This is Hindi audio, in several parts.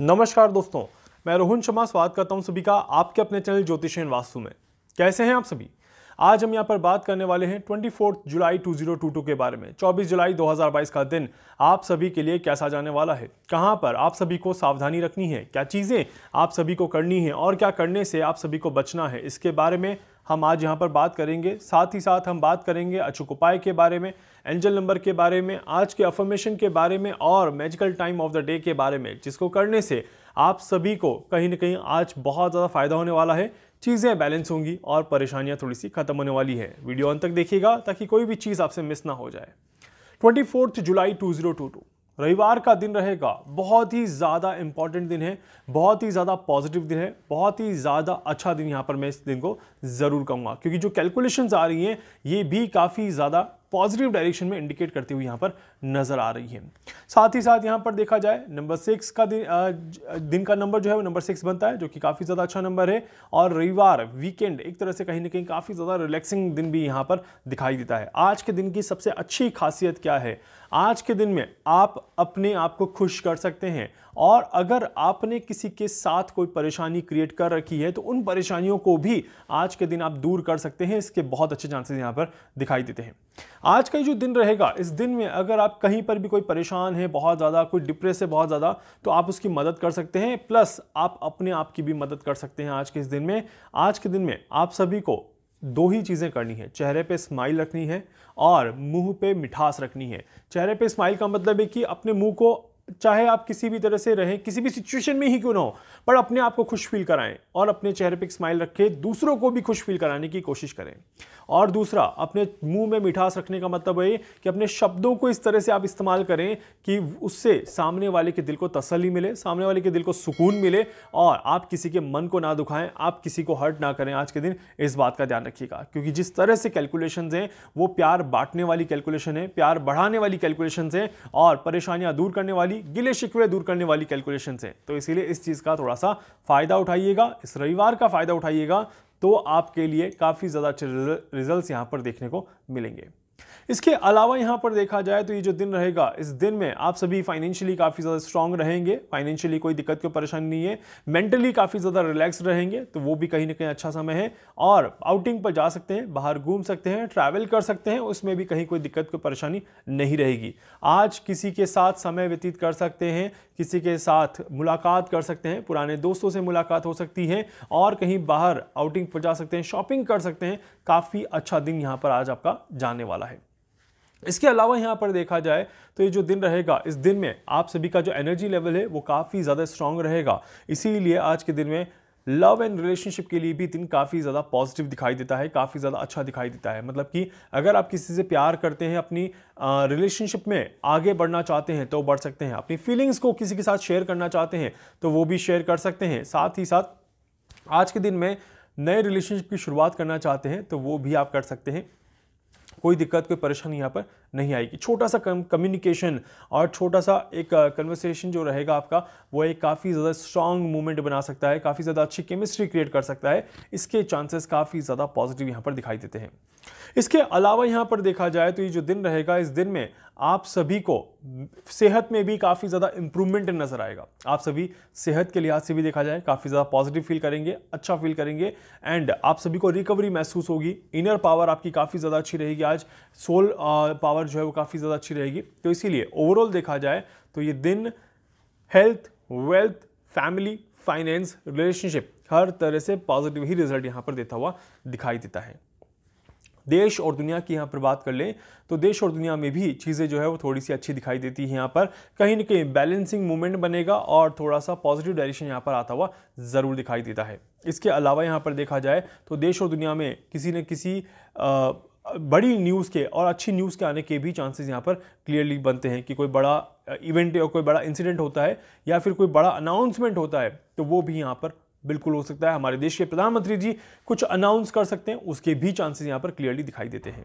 नमस्कार दोस्तों मैं रोहन शर्मा स्वागत करता हूं सभी का आपके अपने चैनल ज्योतिषेन वास्तु में कैसे हैं आप सभी आज हम यहां पर बात करने वाले हैं 24 जुलाई 2022 के बारे में 24 जुलाई 2022 का दिन आप सभी के लिए कैसा जाने वाला है कहां पर आप सभी को सावधानी रखनी है क्या चीज़ें आप सभी को करनी है और क्या करने से आप सभी को बचना है इसके बारे में हम आज यहाँ पर बात करेंगे साथ ही साथ हम बात करेंगे अचूक उपाय के बारे में एंजल नंबर के बारे में आज के अफर्मेशन के बारे में और magical time of the day के बारे में जिसको करने से आप सभी को कहीं ना कहीं आज बहुत ज़्यादा फायदा होने वाला है चीज़ें बैलेंस होंगी और परेशानियाँ थोड़ी सी खत्म होने वाली है वीडियो अंत तक देखिएगा ताकि कोई भी चीज़ आपसे मिस ना हो जाए ट्वेंटी जुलाई टू रविवार का दिन रहेगा बहुत ही ज़्यादा इम्पॉर्टेंट दिन है बहुत ही ज़्यादा पॉजिटिव दिन है बहुत ही ज़्यादा अच्छा दिन यहाँ पर मैं इस दिन को ज़रूर कहूँगा क्योंकि जो कैलकुलेशंस आ रही हैं ये भी काफ़ी ज़्यादा पॉजिटिव डायरेक्शन में इंडिकेट करती हुई यहाँ पर नज़र आ रही है साथ ही साथ यहाँ पर देखा जाए नंबर सिक्स का दिन दिन का नंबर जो है वो नंबर सिक्स बनता है जो कि काफ़ी ज़्यादा अच्छा नंबर है और रविवार वीकेंड एक तरह से कहीं ना कहीं काफ़ी ज़्यादा रिलैक्सिंग दिन भी यहाँ पर दिखाई देता है आज के दिन की सबसे अच्छी खासियत क्या है आज के दिन में आप अपने आप को खुश कर सकते हैं और अगर आपने किसी के साथ कोई परेशानी क्रिएट कर रखी है तो उन परेशानियों को भी आज के दिन आप दूर कर सकते हैं इसके बहुत अच्छे चांसेस यहाँ पर दिखाई देते हैं आज का जो दिन रहेगा इस दिन में अगर आप कहीं पर भी कोई परेशान है बहुत ज़्यादा कोई डिप्रेस है बहुत ज़्यादा तो आप उसकी मदद कर सकते हैं प्लस आप अपने आप की भी मदद कर सकते हैं आज के इस दिन में आज के दिन में आप सभी को दो ही चीज़ें करनी है चेहरे पे स्माइल रखनी है और मुंह पे मिठास रखनी है चेहरे पे स्माइल का मतलब है कि अपने मुंह को चाहे आप किसी भी तरह से रहें किसी भी सिचुएशन में ही क्यों ना हो पर अपने आप को खुश फील कराएं और अपने चेहरे पे स्माइल रखें दूसरों को भी खुश फील कराने की कोशिश करें और दूसरा अपने मुंह में मिठास रखने का मतलब है कि अपने शब्दों को इस तरह से आप इस्तेमाल करें कि उससे सामने वाले के दिल को तसली मिले सामने वाले के दिल को सुकून मिले और आप किसी के मन को ना दुखाएं आप किसी को हर्ट ना करें आज के दिन इस बात का ध्यान रखिएगा क्योंकि जिस तरह से कैलकुलेशन हैं वो प्यार बांटने वाली कैलकुलेशन है प्यार बढ़ाने वाली कैलकुलेशन है और परेशानियां दूर करने वाली गिले शिकवे दूर करने वाली कैलकुलेशन है तो इसीलिए इस चीज़ का थोड़ा सा फायदा उठाइएगा इस रविवार का फायदा उठाइएगा तो आपके लिए काफ़ी ज़्यादा अच्छे रिजल्ट यहाँ पर देखने को मिलेंगे इसके अलावा यहाँ पर देखा जाए तो ये जो दिन रहेगा इस दिन में आप सभी फाइनेंशियली काफ़ी ज़्यादा स्ट्रांग रहेंगे फाइनेंशियली कोई दिक्कत को परेशानी नहीं है मेंटली काफ़ी ज़्यादा रिलैक्स रहेंगे तो वो भी कहीं ना कहीं अच्छा समय है और आउटिंग पर जा सकते हैं बाहर घूम सकते हैं ट्रैवल कर सकते हैं उसमें भी कहीं कोई दिक्कत को परेशानी नहीं रहेगी आज किसी के साथ समय व्यतीत कर सकते हैं किसी के साथ मुलाकात कर सकते हैं पुराने दोस्तों से मुलाकात हो सकती है और कहीं बाहर आउटिंग पर जा सकते हैं शॉपिंग कर सकते हैं काफ़ी अच्छा दिन यहाँ पर आज आपका जाने वाला है इसके अलावा यहाँ पर देखा जाए तो ये जो दिन रहेगा इस दिन में आप सभी का जो एनर्जी लेवल है वो काफ़ी ज़्यादा स्ट्रांग रहेगा इसीलिए आज के दिन में लव एंड रिलेशनशिप के लिए भी दिन काफ़ी ज़्यादा पॉजिटिव दिखाई देता है काफ़ी ज़्यादा अच्छा दिखाई देता है मतलब कि अगर आप किसी से प्यार करते हैं अपनी रिलेशनशिप में आगे बढ़ना चाहते हैं तो बढ़ सकते हैं अपनी फीलिंग्स को किसी के साथ शेयर करना चाहते हैं तो वो भी शेयर कर सकते हैं साथ ही साथ आज के दिन में नए रिलेशनशिप की शुरुआत करना चाहते हैं तो वो भी आप कर सकते हैं कोई दिक्कत कोई परेशानी यहाँ पर नहीं आएगी छोटा सा कम्युनिकेशन और छोटा सा एक कन्वर्सेशन जो रहेगा आपका वो एक काफ़ी ज़्यादा स्ट्रॉन्ग मूवमेंट बना सकता है काफ़ी ज़्यादा अच्छी केमिस्ट्री क्रिएट कर सकता है इसके चांसेस काफ़ी ज़्यादा पॉजिटिव यहाँ पर दिखाई देते हैं इसके अलावा यहाँ पर देखा जाए तो ये जो दिन रहेगा इस दिन में आप सभी को सेहत में भी काफ़ी ज़्यादा इम्प्रूवमेंट नज़र आएगा आप सभी सेहत के लिहाज से भी देखा जाए काफ़ी ज़्यादा पॉजिटिव फील करेंगे अच्छा फील करेंगे एंड आप सभी को रिकवरी महसूस होगी इनर पावर आपकी काफ़ी ज़्यादा अच्छी रहेगी आज सोल पावर पावर जो है वो काफ़ी ज़्यादा अच्छी रहेगी तो इसीलिए ओवरऑल देखा जाए तो ये दिन health wealth family finance relationship हर तरह से पॉजिटिव ही रिजल्ट यहाँ पर देता हुआ दिखाई देता है देश और दुनिया की यहाँ पर बात कर लें तो देश और दुनिया में भी चीज़ें जो है वो थोड़ी सी अच्छी दिखाई देती है यहाँ पर कहीं ना कहीं बैलेंसिंग मूवमेंट बनेगा और थोड़ा सा पॉजिटिव डायरेक्शन यहाँ पर आता हुआ ज़रूर दिखाई देता है इसके अलावा यहाँ पर देखा जाए तो देश और दुनिया में किसी न किसी आ, बड़ी न्यूज़ के और अच्छी न्यूज़ के आने के भी चांसेस यहाँ पर क्लियरली बनते हैं कि कोई बड़ा इवेंट या कोई बड़ा इंसिडेंट होता है या फिर कोई बड़ा अनाउंसमेंट होता है तो वो भी यहाँ पर बिल्कुल हो सकता है हमारे देश के प्रधानमंत्री जी कुछ अनाउंस कर सकते हैं उसके भी चांसेस यहाँ पर क्लियरली दिखाई देते हैं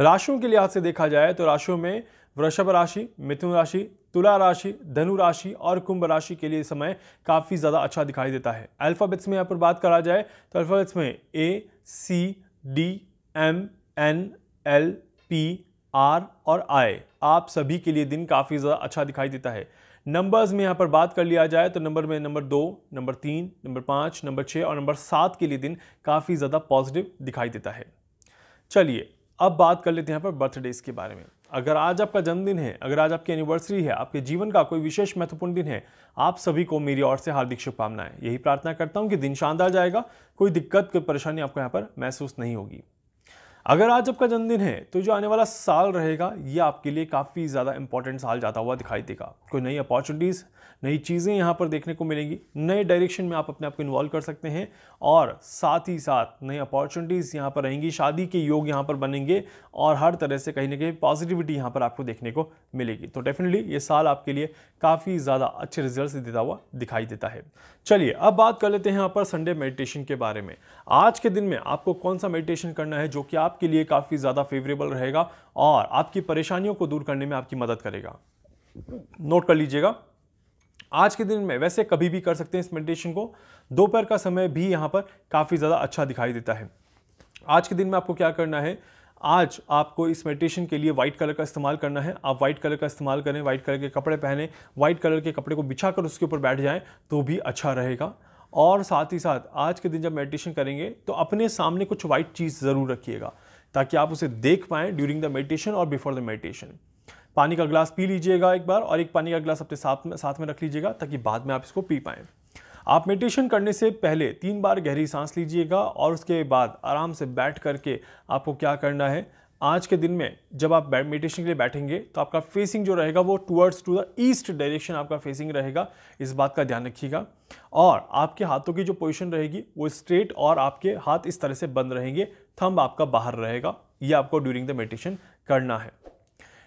राशियों के लिहाज से देखा जाए तो राशियों में वृषभ राशि मिथुन राशि तुला राशि धनु राशि और कुंभ राशि के लिए समय काफ़ी ज़्यादा अच्छा दिखाई देता है अल्फ़ाबेट्स में यहाँ पर बात करा जाए तो अल्फ़ाबेट्स में A C D M N L P R और आई आप सभी के लिए दिन काफ़ी ज़्यादा अच्छा दिखाई देता है नंबर्स में यहाँ पर बात कर लिया जाए तो नंबर में नंबर दो नंबर तीन नंबर पाँच नंबर छः और नंबर सात के लिए दिन काफ़ी ज़्यादा पॉजिटिव दिखाई देता है चलिए अब बात कर लेते हैं यहाँ पर बर्थडेज के बारे में अगर आज आपका जन्मदिन है अगर आज आपकी एनिवर्सरी है आपके जीवन का कोई विशेष महत्वपूर्ण दिन है आप सभी को मेरी ओर से हार्दिक शुभकामनाएं यही प्रार्थना करता हूँ कि दिन शानदार जाएगा कोई दिक्कत कोई परेशानी आपको यहाँ पर महसूस नहीं होगी अगर आज आपका जन्मदिन है तो जो आने वाला साल रहेगा ये आपके लिए काफ़ी ज़्यादा इंपॉर्टेंट साल जाता हुआ दिखाई देगा कोई नई अपॉर्चुनिटीज़ नई चीज़ें यहाँ पर देखने को मिलेंगी नए डायरेक्शन में आप अपने आप को इन्वॉल्व कर सकते हैं और साथ ही साथ नई अपॉर्चुनिटीज़ यहाँ पर रहेंगी शादी के योग यहाँ पर बनेंगे और हर तरह से कहीं ना कहीं पॉजिटिविटी यहाँ पर आपको देखने को मिलेगी तो डेफिनेटली ये साल आपके लिए काफ़ी ज़्यादा अच्छे रिजल्ट्स देता हुआ दिखाई देता है चलिए अब बात कर लेते हैं यहाँ पर संडे मेडिटेशन के बारे में आज के दिन में आपको कौन सा मेडिटेशन करना है जो कि आपके लिए काफ़ी ज़्यादा फेवरेबल रहेगा और आपकी परेशानियों को दूर करने में आपकी मदद करेगा नोट कर लीजिएगा आज के दिन में वैसे कभी भी कर सकते हैं इस मेडिटेशन को दोपहर का समय भी यहाँ पर काफ़ी ज़्यादा अच्छा दिखाई देता है आज के दिन में आपको क्या करना है आज आपको इस मेडिटेशन के लिए व्हाइट कलर का इस्तेमाल करना है आप व्हाइट कलर का इस्तेमाल करें व्हाइट कलर के कपड़े पहने व्हाइट कलर के कपड़े को बिछा कर उसके ऊपर बैठ जाएं तो भी अच्छा रहेगा और साथ ही साथ आज के दिन जब मेडिटेशन करेंगे तो अपने सामने कुछ व्हाइट चीज़ ज़रूर रखिएगा ताकि आप उसे देख पाएँ ड्यूरिंग द मेडिटेशन और बिफोर द मेडिटेशन पानी का ग्लास पी लीजिएगा एक बार और एक पानी का ग्लास अपने साथ में साथ में रख लीजिएगा ताकि बाद में आप इसको पी पाएँ आप मेडिटेशन करने से पहले तीन बार गहरी सांस लीजिएगा और उसके बाद आराम से बैठ करके आपको क्या करना है आज के दिन में जब आप मेडिटेशन के लिए बैठेंगे तो आपका फेसिंग जो रहेगा वो towards to the east direction आपका फेसिंग रहेगा इस बात का ध्यान रखिएगा और आपके हाथों की जो पोजीशन रहेगी वो स्ट्रेट और आपके हाथ इस तरह से बंद रहेंगे थंब आपका बाहर रहेगा ये आपको ड्यूरिंग द मेडिटेशन करना है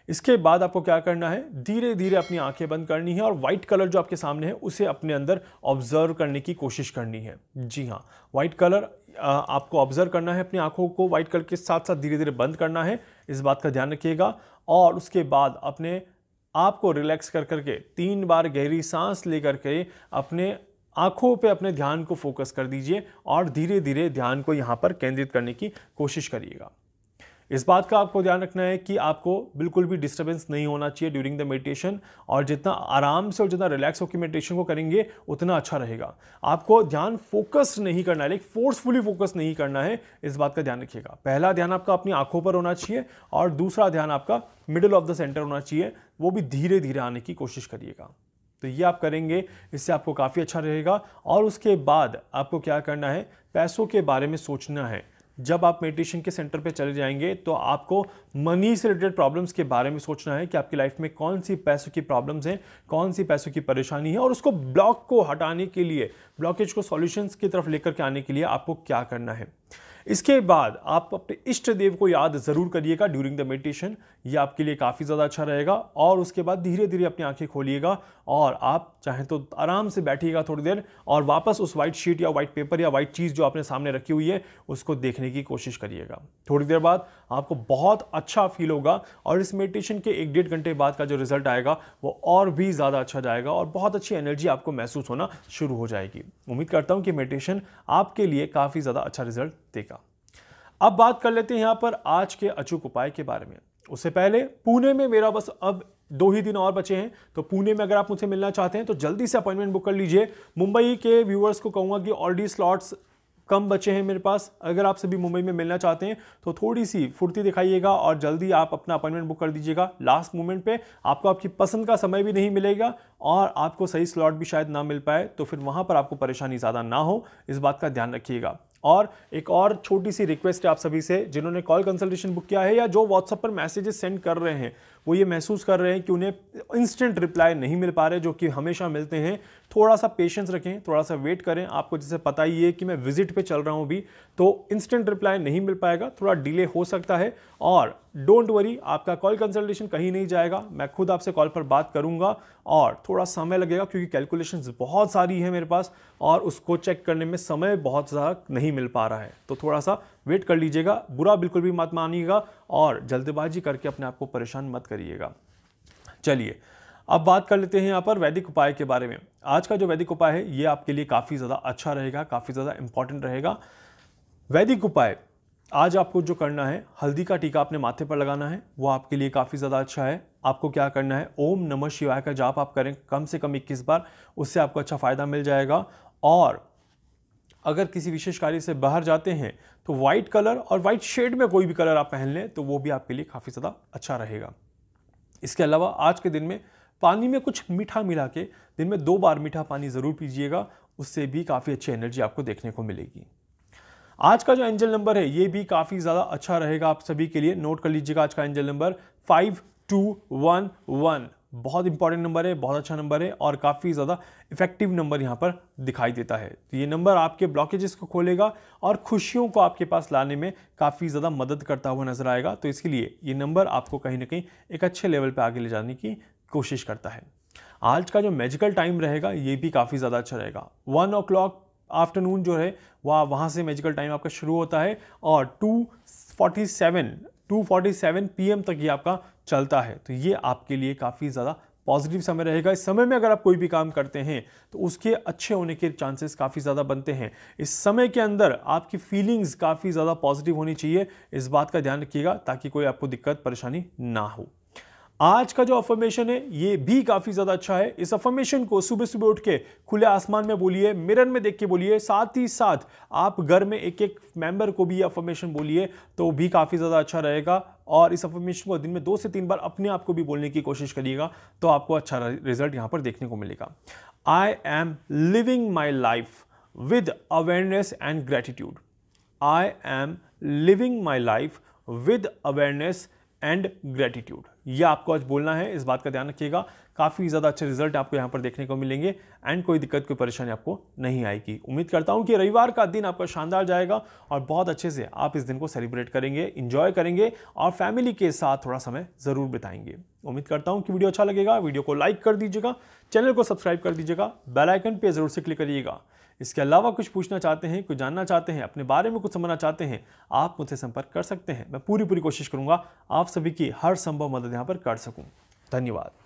इसके बाद आपको क्या करना है धीरे धीरे अपनी आंखें बंद करनी है और वाइट कलर जो आपके सामने है उसे अपने अंदर ऑब्जर्व करने की कोशिश करनी है जी हाँ व्हाइट कलर आपको ऑब्जर्व करना है अपनी आंखों को वाइट कलर के साथ साथ धीरे धीरे बंद करना है इस बात का ध्यान रखिएगा और उसके बाद अपने आप को रिलैक्स कर करके तीन बार गहरी सांस ले करके अपने आंखों पे अपने ध्यान को फोकस कर दीजिए और धीरे धीरे ध्यान को यहाँ पर केंद्रित करने की कोशिश करिएगा इस बात का आपको ध्यान रखना है कि आपको बिल्कुल भी डिस्टर्बेंस नहीं होना चाहिए ड्यूरिंग द मेडिटेशन और जितना आराम से और जितना रिलैक्स होकर मेडिटेशन को करेंगे उतना अच्छा रहेगा आपको ध्यान फोकस नहीं करना है लेकिन फोर्सफुली फोकस नहीं करना है इस बात का ध्यान रखिएगा पहला ध्यान आपका अपनी आंखों पर होना चाहिए और दूसरा ध्यान आपका मिडिल ऑफ द सेंटर होना चाहिए वो भी धीरे धीरे आने की कोशिश करिएगा तो ये आप करेंगे इससे आपको काफ़ी अच्छा रहेगा और उसके बाद आपको क्या करना है पैसों के बारे में सोचना है जब आप मेडिटेशन के सेंटर पे चले जाएंगे तो आपको मनी से रिलेटेड प्रॉब्लम्स के बारे में सोचना है कि आपकी लाइफ में कौन सी पैसों की प्रॉब्लम्स हैं कौन सी पैसों की परेशानी है और उसको ब्लॉक को हटाने के लिए ब्लॉकेज को सॉल्यूशंस की तरफ लेकर के आने के लिए आपको क्या करना है इसके बाद आप अपने इष्ट देव को याद ज़रूर करिएगा ड्यूरिंग द मेडिटेशन ये आपके लिए काफ़ी ज़्यादा अच्छा रहेगा और उसके बाद धीरे धीरे अपनी आंखें खोलिएगा और आप चाहें तो आराम से बैठिएगा थोड़ी देर और वापस उस वाइट शीट या वाइट पेपर या वाइट चीज़ जो आपने सामने रखी हुई है उसको देखने की कोशिश करिएगा थोड़ी देर बाद आपको बहुत अच्छा फील होगा और इस मेडिटेशन के एक डेढ़ घंटे बाद का जो रिजल्ट आएगा वो और भी ज़्यादा अच्छा जाएगा और बहुत अच्छी एनर्जी आपको महसूस होना शुरू हो जाएगी उम्मीद करता हूँ कि मेडिटेशन आपके लिए काफ़ी ज़्यादा अच्छा रिजल्ट देगा अब बात कर लेते हैं यहाँ पर आज के अचूक उपाय के बारे में उससे पहले पुणे में मेरा बस अब दो ही दिन और बचे हैं तो पुणे में अगर आप मुझसे मिलना चाहते हैं तो जल्दी से अपॉइंटमेंट बुक कर लीजिए मुंबई के व्यूअर्स को कहूँगा कि ऑलरेडी स्लॉट्स कम बचे हैं मेरे पास अगर आप सभी मुंबई में मिलना चाहते हैं तो थोड़ी सी फुर्ती दिखाइएगा और जल्दी आप अपना अपॉइंटमेंट बुक कर दीजिएगा लास्ट मोमेंट पे आपको आपकी पसंद का समय भी नहीं मिलेगा और आपको सही स्लॉट भी शायद ना मिल पाए तो फिर वहाँ पर आपको परेशानी ज़्यादा ना हो इस बात का ध्यान रखिएगा और एक और छोटी सी रिक्वेस्ट है आप सभी से जिन्होंने कॉल कंसल्टेशन बुक किया है या जो व्हाट्सएप पर मैसेजेस सेंड कर रहे हैं वो ये महसूस कर रहे हैं कि उन्हें इंस्टेंट रिप्लाई नहीं मिल पा रहे जो कि हमेशा मिलते हैं थोड़ा सा पेशेंस रखें थोड़ा सा वेट करें आपको जैसे पता ही है कि मैं विजिट पे चल रहा हूँ अभी तो इंस्टेंट रिप्लाई नहीं मिल पाएगा थोड़ा डिले हो सकता है और डोंट वरी आपका कॉल कंसल्टेशन कहीं नहीं जाएगा मैं खुद आपसे कॉल पर बात करूँगा और थोड़ा समय लगेगा क्योंकि कैलकुलेशन बहुत सारी है मेरे पास और उसको चेक करने में समय बहुत ज़्यादा नहीं मिल पा रहा है तो थोड़ा सा वेट कर लीजिएगा बुरा बिल्कुल भी मत मानिएगा और जल्दबाजी करके अपने आप को परेशान मत करिएगा चलिए अब बात कर लेते हैं यहाँ पर वैदिक उपाय के बारे में आज का जो वैदिक उपाय है ये आपके लिए काफ़ी ज़्यादा अच्छा रहेगा काफ़ी ज़्यादा इंपॉर्टेंट रहेगा वैदिक उपाय आज आपको जो करना है हल्दी का टीका अपने माथे पर लगाना है वो आपके लिए काफ़ी ज़्यादा अच्छा है आपको क्या करना है ओम नमः शिवाय का जाप आप करें कम से कम 21 बार उससे आपको अच्छा फ़ायदा मिल जाएगा और अगर किसी विशेष कार्य से बाहर जाते हैं तो वाइट कलर और वाइट शेड में कोई भी कलर आप पहन लें तो वो भी आपके लिए काफ़ी ज़्यादा अच्छा रहेगा इसके अलावा आज के दिन में पानी में कुछ मीठा मिला के दिन में दो बार मीठा पानी ज़रूर पीजिएगा उससे भी काफ़ी अच्छी एनर्जी आपको देखने को मिलेगी आज का जो एंजल नंबर है ये भी काफ़ी ज़्यादा अच्छा रहेगा आप सभी के लिए नोट कर लीजिएगा आज का angel number five two one one बहुत इंपॉर्टेंट नंबर है बहुत अच्छा नंबर है और काफ़ी ज़्यादा इफेक्टिव नंबर यहाँ पर दिखाई देता है तो ये नंबर आपके ब्लॉकेजेस को खोलेगा और खुशियों को आपके पास लाने में काफ़ी ज़्यादा मदद करता हुआ नज़र आएगा तो इसके लिए ये नंबर आपको कहीं ना कहीं एक अच्छे लेवल पर आगे ले जाने की कोशिश करता है आज का जो मैजिकल टाइम रहेगा ये भी काफ़ी ज़्यादा अच्छा रहेगा वन ओ आफ्टरनून जो है वह वहाँ से मेजिकल टाइम आपका शुरू होता है और two forty seven two forty seven P M तक ये आपका चलता है तो ये आपके लिए काफ़ी ज़्यादा पॉजिटिव समय रहेगा इस समय में अगर आप कोई भी काम करते हैं तो उसके अच्छे होने के चांसेस काफ़ी ज़्यादा बनते हैं इस समय के अंदर आपकी फीलिंग्स काफ़ी ज़्यादा पॉजिटिव होनी चाहिए इस बात का ध्यान रखिएगा ताकि कोई आपको दिक्कत परेशानी ना हो आज का जो अफर्मेशन है ये भी काफ़ी ज़्यादा अच्छा है इस अफर्मेशन को सुबह सुबह उठ के खुले आसमान में बोलिए मिरर में देख के बोलिए साथ ही साथ आप घर में एक एक मेंबर को भी ये अफर्मेशन बोलिए तो भी काफ़ी ज़्यादा अच्छा रहेगा और इस अफर्मेशन को दिन में दो से तीन बार अपने आप को भी बोलने की कोशिश करिएगा तो आपको अच्छा रिजल्ट यहाँ पर देखने को मिलेगा I am living my life with awareness and gratitude I am living my life with awareness and gratitude ये आपको आज बोलना है इस बात का ध्यान रखिएगा काफ़ी ज़्यादा अच्छे रिजल्ट आपको यहाँ पर देखने को मिलेंगे एंड कोई दिक्कत कोई परेशानी आपको नहीं आएगी उम्मीद करता हूँ कि रविवार का दिन आपका शानदार जाएगा और बहुत अच्छे से आप इस दिन को सेलिब्रेट करेंगे इंजॉय करेंगे और फैमिली के साथ थोड़ा समय ज़रूर बिताएंगे उम्मीद करता हूँ कि वीडियो अच्छा लगेगा वीडियो को लाइक कर दीजिएगा चैनल को सब्सक्राइब कर दीजिएगा बेलाइकन पर ज़रूर से क्लिक करिएगा इसके अलावा कुछ पूछना चाहते हैं कुछ जानना चाहते हैं अपने बारे में कुछ समझना चाहते हैं आप मुझसे संपर्क कर सकते हैं मैं पूरी पूरी कोशिश करूँगा आप सभी की हर संभव मदद यहाँ पर कर सकूँ धन्यवाद